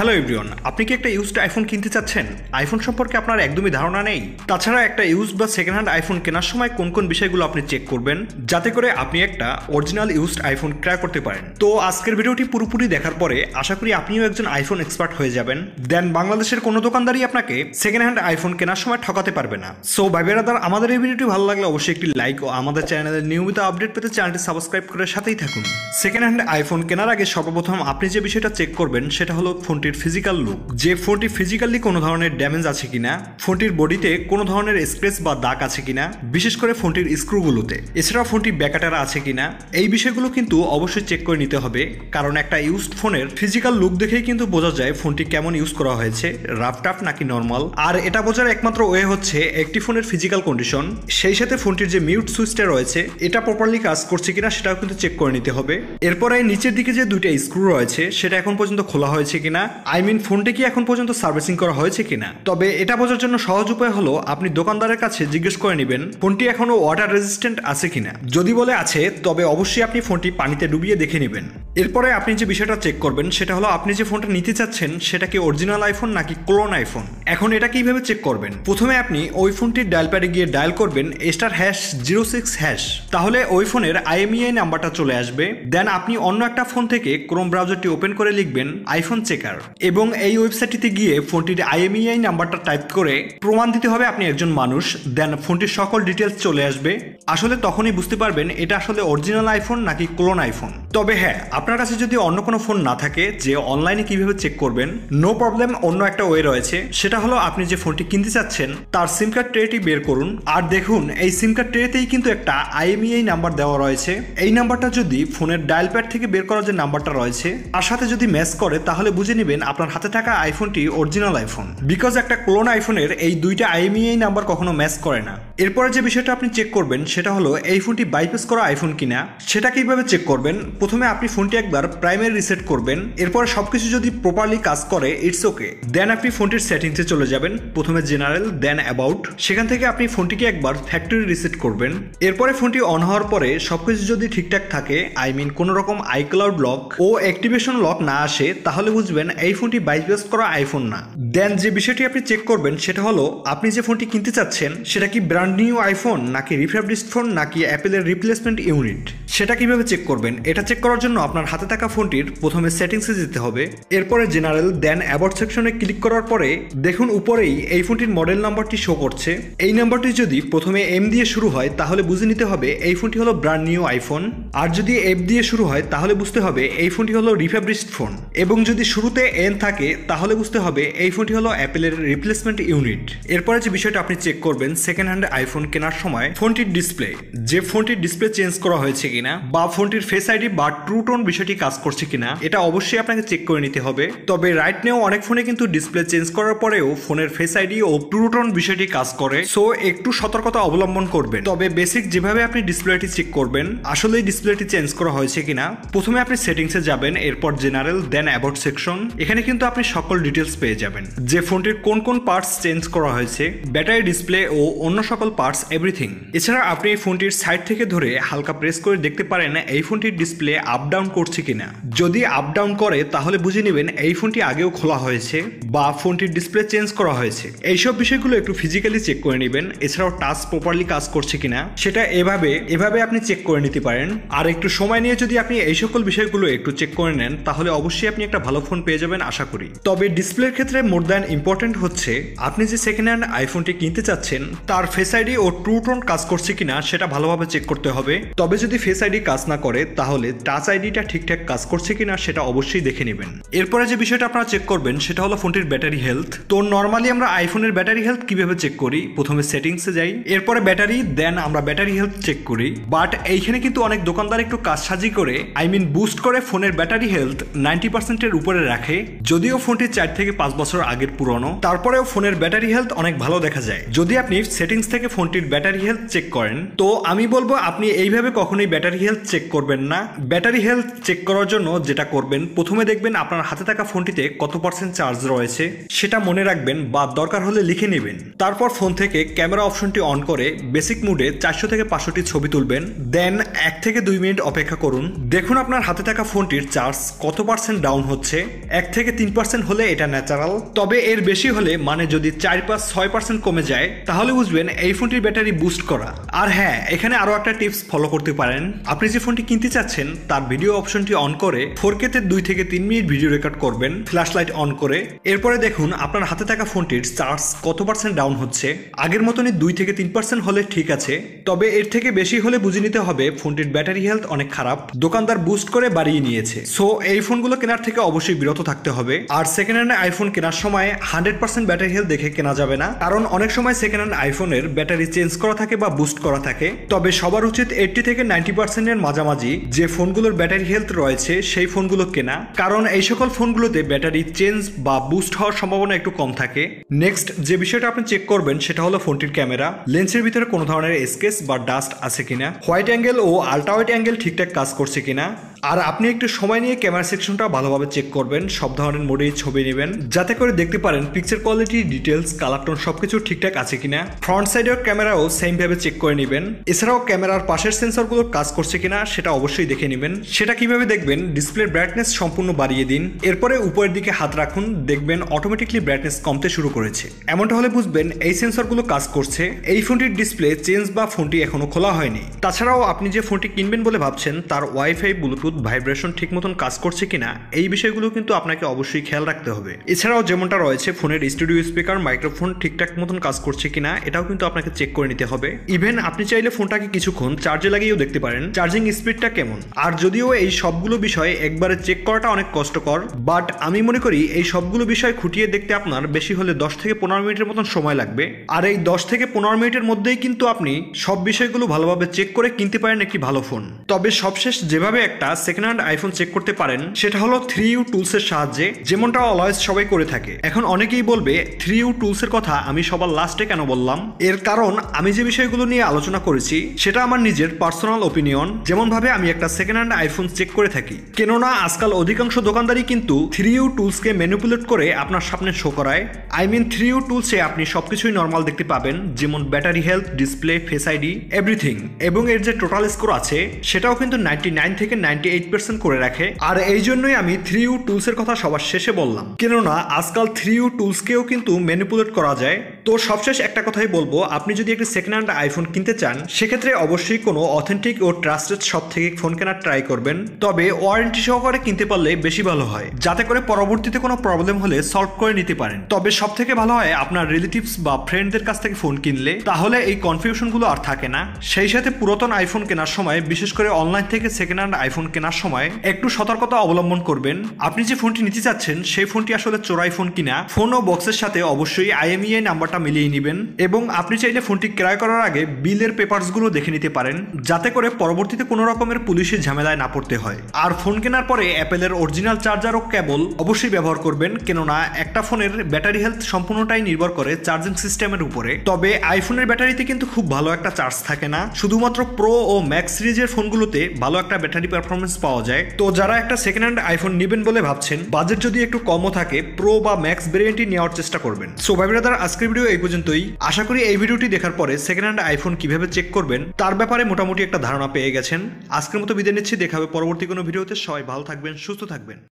hello everyone আপনি কি একটা ইউজড আইফোন কিনতে চাচ্ছেন আইফোন সম্পর্কে আপনার একদমই ধারণা নেই তাছাড়া একটা ইউজ বা সেকেন্ড হ্যান্ড আইফোন কেনার সময় কোন কোন বিষয়গুলো আপনি চেক করবেন যাতে করে আপনি একটা অরিজিনাল ইউজড আইফোন ক্রয় করতে পারেন তো আজকের ভিডিওটি পুরোপুরি দেখার পরে আশা করি আপনিও একজন আইফোন এক্সপার্ট হয়ে যাবেন দেন বাংলাদেশের কোনো দোকানদারই আপনাকে সেকেন্ড হ্যান্ড আইফোন কেনার সময় ঠকাতে পারবে না সো ভাইবেরাদার আমাদের এই ভিডিওটি ভালো লাগলে অবশ্যই একটি লাইক ও আমাদের চ্যানেলের নিয়মিত আপডেট পেতে চ্যানেলটি সাবস্ক্রাইব করে সাথেই থাকুন সেকেন্ড হ্যান্ড আইফোন কেনার আগে সর্বপ্রথম আপনি যে বিষয়টা চেক করবেন সেটা হলো ফোনটি ফোনটির ফিজিক্যাল লুক যে ফোনটি ফিজিক্যালি কোনো ধরনের ড্যামেজ আছে কিনা ফোনটির বডিতে কোনো ধরনের স্ক্রেচ বা দাগ আছে কিনা বিশেষ করে ফোনটির স্ক্রুগুলোতে এছাড়া ফোনটি ব্যাকাটারা আছে কিনা এই বিষয়গুলো কিন্তু অবশ্যই চেক করে নিতে হবে কারণ একটা ইউজ ফোনের ফিজিক্যাল লুক দেখেই কিন্তু বোঝা যায় ফোনটি কেমন ইউজ করা হয়েছে রাফ টাফ নাকি নর্মাল আর এটা বোঝার একমাত্র ওয়ে হচ্ছে একটি ফোনের ফিজিক্যাল কন্ডিশন সেই সাথে ফোনটির যে মিউট সুইচটা রয়েছে এটা প্রপারলি কাজ করছে কিনা সেটাও কিন্তু চেক করে নিতে হবে এরপরে নিচের দিকে যে দুইটা স্ক্রু রয়েছে সেটা এখন পর্যন্ত খোলা হয়েছে কিনা আই মিন ফোনটি কি এখন পর্যন্ত সার্ভিসিং করা হয়েছে কিনা তবে এটা বোঝার জন্য সহজ উপায় হলো আপনি দোকানদারের কাছে জিজ্ঞেস করে নেবেন ফোনটি এখনও ওয়াটার রেজিস্ট্যান্ট আছে কিনা যদি বলে আছে তবে অবশ্যই আপনি ফোনটি পানিতে ডুবিয়ে দেখে নেবেন এরপরে আপনি যে বিষয়টা চেক করবেন সেটা হলো আপনি যে ফোনটা নিতে চাচ্ছেন সেটা কি অরিজিনাল আইফোন নাকি ক্লোন আইফোন এখন এটা কিভাবে চেক করবেন প্রথমে আপনি ওই ফোনটির ডায়াল প্যাডে গিয়ে ডায়াল করবেন star hash zero six hash তাহলে ওই ফোনের আইএমইআই নাম্বারটা e চলে আসবে দেন আপনি অন্য একটা ফোন থেকে ক্রোম ব্রাউজারটি ওপেন করে লিখবেন আইফোন চেকার এবং এই ওয়েবসাইটটিতে গিয়ে ফোনটির আইএমইআই e নাম্বারটা টাইপ করে প্রমাণ দিতে হবে আপনি একজন মানুষ দেন ফোনটির সকল ডিটেলস চলে আসবে আসলে তখনই বুঝতে পারবেন এটা আসলে অরিজিনাল আইফোন নাকি ক্লোন আইফোন তবে হ্যাঁ আপনার কাছে যদি অন্য কোনো ফোন না থাকে যে অনলাইনে কিভাবে চেক করবেন নো প্রবলেম অন্য একটা ওয়ে রয়েছে সেটা হলো আপনি যে ফোনটি কিনতে চাচ্ছেন তার সিম কার্ড ট্রেটি বের করুন আর দেখুন এই সিম কার্ড ট্রেতেই কিন্তু একটা আইএমইআই নাম্বার দেওয়া রয়েছে এই নাম্বারটা যদি ফোনের ডায়াল প্যাড থেকে বের করার যে নাম্বারটা রয়েছে তার সাথে যদি ম্যাচ করে তাহলে বুঝে নেবেন আপনার হাতে থাকা আইফোনটি অরিজিনাল আইফোন বিকজ একটা ক্লোন আইফোনের এই দুইটা আইএমইআই নাম্বার কখনো ম্যাচ করে না এরপরে যে বিষয়টা আপনি চেক করবেন সেটা হলো এই ফোনটি বাইপাস করা আইফোন কিনা সেটা কীভাবে চেক করবেন প্রথমে আপনি ফোনটি একবার প্রাইমারি রিসেট করবেন এরপর সব কিছু যদি প্রপারলি কাজ করে ইটস ওকে দেন আপনি ফোনটির সেটিংসে চলে যাবেন প্রথমে জেনারেল দেন অ্যাবাউট সেখান থেকে আপনি ফোনটিকে একবার ফ্যাক্টরি রিসেট করবেন এরপরে ফোনটি অন হওয়ার পরে সব কিছু যদি ঠিকঠাক থাকে আই মিন কোনো রকম আইক্লাউড লক ও অ্যাক্টিভেশন লক না আসে তাহলে বুঝবেন এই ফোনটি বাইপাস করা আইফোন না দেন যে বিষয়টি আপনি চেক করবেন সেটা হলো আপনি যে ফোনটি কিনতে চাচ্ছেন সেটা কি ব্র্যান্ড ব্র্যান্ড নিউ আইফোন নাকি রিফ্যাবলিস্ট ফোন নাকি অ্যাপেলের রিপ্লেসমেন্ট ইউনিট সেটা কিভাবে চেক করবেন এটা চেক করার জন্য আপনার হাতে থাকা ফোনটির প্রথমে সেটিংসে যেতে হবে এরপরে জেনারেল দেন অ্যাবট সেকশনে ক্লিক করার পরে দেখুন উপরেই এই ফোনটির মডেল নাম্বারটি শো করছে এই নাম্বারটি যদি প্রথমে এম দিয়ে শুরু হয় তাহলে বুঝে নিতে হবে এই ফোনটি হলো ব্র্যান্ড নিউ আইফোন আর যদি এফ দিয়ে শুরু হয় তাহলে বুঝতে হবে এই ফোনটি হলো রিফ্যাবলিস্ট ফোন এবং যদি শুরুতে এন থাকে তাহলে বুঝতে হবে এই ফোনটি হলো অ্যাপেলের রিপ্লেসমেন্ট ইউনিট এরপরে যে বিষয়টা আপনি চেক করবেন সেকেন্ড হ্যান্ড আইফোন কেনার সময় ফোনটির ডিসপ্লে যে ফোনটির ডিসপ্লে চেঞ্জ করা হয়েছে কিনা বা ফোনটির ফেস আইডি বা ট্রুটোন বিষয়টি কাজ করছে কিনা এটা অবশ্যই আপনাকে চেক করে নিতে হবে তবে রাইট নেও অনেক ফোনে কিন্তু ডিসপ্লে চেঞ্জ করার পরেও ফোনের ফেস আইডি ও ট্রুটোন বিষয়টি কাজ করে সো একটু সতর্কতা অবলম্বন করবেন তবে বেসিক যেভাবে আপনি ডিসপ্লেটি চেক করবেন আসলে ডিসপ্লেটি চেঞ্জ করা হয়েছে কিনা প্রথমে আপনি সেটিংসে যাবেন এরপর জেনারেল দেন অ্যাবাউট সেকশন এখানে কিন্তু আপনি সকল ডিটেলস পেয়ে যাবেন যে ফোনটির কোন কোন পার্টস চেঞ্জ করা হয়েছে ব্যাটারি ডিসপ্লে ও অন্য সকল অল পার্টস এভরিথিং এছাড়া আপনি এই ফোনটির সাইড থেকে ধরে হালকা প্রেস করে দেখতে পারেন এই ফোনটির ডিসপ্লে আপ ডাউন করছে কিনা যদি আপ ডাউন করে তাহলে বুঝে নেবেন এই ফোনটি আগেও খোলা হয়েছে বা ফোনটির ডিসপ্লে চেঞ্জ করা হয়েছে এইসব বিষয়গুলো একটু ফিজিক্যালি চেক করে নেবেন এছাড়াও টাচ প্রপারলি কাজ করছে কিনা সেটা এভাবে এভাবে আপনি চেক করে নিতে পারেন আর একটু সময় নিয়ে যদি আপনি এই সকল বিষয়গুলো একটু চেক করে নেন তাহলে অবশ্যই আপনি একটা ভালো ফোন পেয়ে যাবেন আশা করি তবে ডিসপ্লের ক্ষেত্রে মোর দ্যান ইম্পর্টেন্ট হচ্ছে আপনি যে সেকেন্ড হ্যান্ড আইফোনটি কিনতে চাচ্ছেন তার ফেসার আইডি ও ট্রু টোন কাজ করছে কিনা সেটা ভালোভাবে চেক করতে হবে তবে যদি ফেস আইডি কাজ না করে তাহলে টাচ আইডিটা ঠিকঠাক কাজ করছে কিনা সেটা অবশ্যই দেখে নেবেন এরপরে যে বিষয়টা আপনারা চেক করবেন সেটা হলো ফোনটির ব্যাটারি হেলথ তো নর্মালি আমরা আইফোনের ব্যাটারি হেলথ কিভাবে চেক করি প্রথমে সেটিংসে যাই এরপরে ব্যাটারি দেন আমরা ব্যাটারি হেলথ চেক করি বাট এইখানে কিন্তু অনেক দোকানদার একটু কাজ সাজি করে আই মিন বুস্ট করে ফোনের ব্যাটারি হেলথ নাইনটি পার্সেন্টের উপরে রাখে যদিও ফোনটি চার থেকে পাঁচ বছর আগের পুরনো তারপরেও ফোনের ব্যাটারি হেলথ অনেক ভালো দেখা যায় যদি আপনি সেটিংস থেকে থেকে ফোনটির ব্যাটারি হেলথ চেক করেন তো আমি বলবো আপনি এইভাবে কখনোই ব্যাটারি হেলথ চেক করবেন না ব্যাটারি হেলথ চেক করার জন্য যেটা করবেন প্রথমে দেখবেন আপনার হাতে থাকা ফোনটিতে কত পার্সেন্ট চার্জ রয়েছে সেটা মনে রাখবেন বা দরকার হলে লিখে নেবেন তারপর ফোন থেকে ক্যামেরা অপশনটি অন করে বেসিক মুডে চারশো থেকে পাঁচশোটি ছবি তুলবেন দেন এক থেকে দুই মিনিট অপেক্ষা করুন দেখুন আপনার হাতে থাকা ফোনটির চার্জ কত পার্সেন্ট ডাউন হচ্ছে এক থেকে তিন পার্সেন্ট হলে এটা ন্যাচারাল তবে এর বেশি হলে মানে যদি চার পাঁচ ছয় পার্সেন্ট কমে যায় তাহলে বুঝবেন এই এই ফোনটির ব্যাটারি বুস্ট করা আর হ্যাঁ এখানে আরও একটা টিপস ফলো করতে পারেন আপনি যে ফোনটি কিনতে চাচ্ছেন তার ভিডিও অপশনটি অন করে ফোর কেতে দুই থেকে তিন মিনিট ভিডিও রেকর্ড করবেন ফ্ল্যাশ লাইট অন করে এরপরে দেখুন আপনার হাতে থাকা ফোনটির চার্জ কত পার্সেন্ট ডাউন হচ্ছে আগের মতনই দুই থেকে তিন পার্সেন্ট হলে ঠিক আছে তবে এর থেকে বেশি হলে বুঝে নিতে হবে ফোনটির ব্যাটারি হেলথ অনেক খারাপ দোকানদার বুস্ট করে বাড়িয়ে নিয়েছে সো এই ফোনগুলো কেনার থেকে অবশ্যই বিরত থাকতে হবে আর সেকেন্ড হ্যান্ড আইফোন কেনার সময় হান্ড্রেড পার্সেন্ট ব্যাটারি হেলথ দেখে কেনা যাবে না কারণ অনেক সময় সেকেন্ড হ্যান্ড আইফোনের ব্যাটারি চেঞ্জ করা থাকে বা বুস্ট করা থাকে তবে সবার উচিত এইটটি থেকে নাইনটি পার্সেন্টের মাঝামাঝি যে ফোনগুলোর ব্যাটারি হেলথ রয়েছে সেই ফোনগুলো কেনা কারণ এই সকল ফোনগুলোতে ব্যাটারি চেঞ্জ বা বুস্ট হওয়ার সম্ভাবনা একটু কম থাকে নেক্সট যে বিষয়টা আপনি চেক করবেন সেটা হলো ফোনটির ক্যামেরা লেন্সের ভিতরে কোনো ধরনের স্কেচ বা ডাস্ট আছে কিনা হোয়াইট অ্যাঙ্গেল ও আল্ট্রা হোয়াইট অ্যাঙ্গেল ঠিকঠাক কাজ করছে কিনা আর আপনি একটু সময় নিয়ে ক্যামেরা সেকশনটা ভালোভাবে চেক করবেন সব ধরনের মোডেই ছবি নেবেন যাতে করে দেখতে পারেন picture quality details colour tone সবকিছু ঠিকঠাক আছে কিনা ফ্রন্ট এর ক্যামেরাও সেমভাবে চেক করে নেবেন এছাড়াও ক্যামেরার পাশের সেন্সরগুলো কাজ করছে কিনা সেটা অবশ্যই দেখে নেবেন সেটা কিভাবে দেখবেন ডিসপ্লে ব্রাইটনেস সম্পূর্ণ বাড়িয়ে দিন এরপরে উপরের দিকে হাত রাখুন দেখবেন অটোমেটিকলি ব্রাইটনেস কমতে শুরু করেছে এমনটা হলে বুঝবেন এই সেন্সরগুলো কাজ করছে এই ফোনটির ডিসপ্লে চেঞ্জ বা ফোনটি এখনো খোলা হয়নি তাছাড়াও আপনি যে ফোনটি কিনবেন বলে ভাবছেন তার ওয়াইফাই ব্লুটুথ ভাইব্রেশন ঠিক মতন কাজ করছে কিনা এই বিষয়গুলো কিন্তু আপনাকে অবশ্যই খেয়াল রাখতে হবে এছাড়াও যেমনটা রয়েছে ফোনের স্টুডিও স্পিকার মাইক্রোফোন ঠিকঠাক মতন কাজ করছে কিনা এটাও কিন্তু আপনাকে চেক করে নিতে হবে ইভেন আপনি চাইলে ফোনটাকে কিছুক্ষণ চার্জে লাগিয়েও দেখতে পারেন চার্জিং স্পিডটা কেমন আর যদিও এই সবগুলো বিষয় একবারে চেক করাটা অনেক কষ্টকর বাট আমি মনে করি এই সবগুলো বিষয় খুঁটিয়ে দেখতে আপনার বেশি হলে দশ থেকে পনেরো মিনিটের মতন সময় লাগবে আর এই দশ থেকে পনেরো মিনিটের মধ্যেই কিন্তু আপনি সব বিষয়গুলো ভালোভাবে চেক করে কিনতে পারেন একটি ভালো ফোন তবে সবশেষ যেভাবে একটা সেকেন্ড হ্যান্ড আইফোন চেক করতে পারেন সেটা হলো থ্রি ইউ টুলসের সাহায্যে যেমনটা অলওয়েজ সবাই করে থাকে এখন অনেকেই বলবে থ্রি ইউ টুলস এর কথা আমি সবার লাস্টে কেন বললাম এর কারণ আমি যে বিষয়গুলো নিয়ে আলোচনা করেছি সেটা আমার নিজের পার্সোনাল ওপিনিয়ন যেমন ভাবে আমি একটা সেকেন্ড হ্যান্ড আইফোন চেক করে থাকি কেননা আজকাল অধিকাংশ দোকানদারই কিন্তু থ্রি ইউ টুলসকে ম্যানিপুলেট করে আপনার সামনে শো করায় আই মিন থ্রি ইউ টুলসে আপনি সবকিছুই নর্মাল দেখতে পাবেন যেমন battery health display face ID everything এবং এর যে টোটাল স্কোর আছে সেটাও কিন্তু নাইনটি নাইন থেকে নাইনটি নাইনটি এইট পার্সেন্ট করে রাখে আর এই জন্যই আমি থ্রি ইউ টুলসের কথা সবার শেষে বললাম কেননা আজকাল থ্রি ইউ টুলসকেও কিন্তু ম্যানিপুলেট করা যায় তো সবশেষ একটা কথাই বলবো আপনি যদি একটি সেকেন্ড হ্যান্ড আইফোন কিনতে চান সেক্ষেত্রে অবশ্যই কোনো অথেন্টিক ও ট্রাস্টেড শপ থেকে ফোন কেনার ট্রাই করবেন তবে ওয়ারেন্টি সহকারে কিনতে পারলে বেশি ভালো হয় যাতে করে পরবর্তীতে কোনো প্রবলেম হলে সলভ করে নিতে পারেন তবে সব থেকে ভালো হয় আপনার রিলেটিভস বা ফ্রেন্ডদের কাছ থেকে ফোন কিনলে তাহলে এই কনফিউশনগুলো আর থাকে না সেই সাথে পুরাতন আইফোন কেনার সময় বিশেষ করে অনলাইন থেকে সেকেন্ড হ্যান্ড আইফোন কেনার সময় একটু সতর্কতা অবলম্বন করবেন আপনি যে ফোনটি নিতে চাচ্ছেন সেই ফোনটি আসলে চোরাই ফোন কিনা ফোন ও বক্সের সাথে অবশ্যই আইএমইআই নাম্বারটা মিলিয়ে নেবেন এবং আপনি চাইলে ফোনটি ক্রয় করার আগে বিলের পেপারসগুলো দেখে নিতে পারেন যাতে করে পরবর্তীতে কোনো রকমের পুলিশের ঝামেলায় না পড়তে হয় আর ফোন কেনার পরে অ্যাপেলের অরিজিনাল চার্জার ও কেবল অবশ্যই ব্যবহার করবেন কেননা একটা ফোনের ব্যাটারি হেলথ সম্পূর্ণটাই নির্ভর করে চার্জিং সিস্টেমের উপরে তবে আইফোনের ব্যাটারিতে কিন্তু খুব ভালো একটা চার্জ থাকে না শুধুমাত্র প্রো ও ম্যাক্স সিরিজের ফোনগুলোতে ভালো একটা ব্যাটারি পারফরমেন্স পারফরমেন্স পাওয়া যায় তো যারা একটা সেকেন্ড হ্যান্ড আইফোন নেবেন বলে ভাবছেন বাজেট যদি একটু কমও থাকে প্রো বা ম্যাক্স ভেরিয়েন্টই নেওয়ার চেষ্টা করবেন সো ভাই ব্রাদার আজকের ভিডিও এই পর্যন্তই আশা করি এই ভিডিওটি দেখার পরে সেকেন্ড হ্যান্ড আইফোন কিভাবে চেক করবেন তার ব্যাপারে মোটামুটি একটা ধারণা পেয়ে গেছেন আজকের মতো বিদায় নিচ্ছি দেখাবে পরবর্তী কোনো ভিডিওতে সবাই ভালো থাকবেন সুস্থ থাকবেন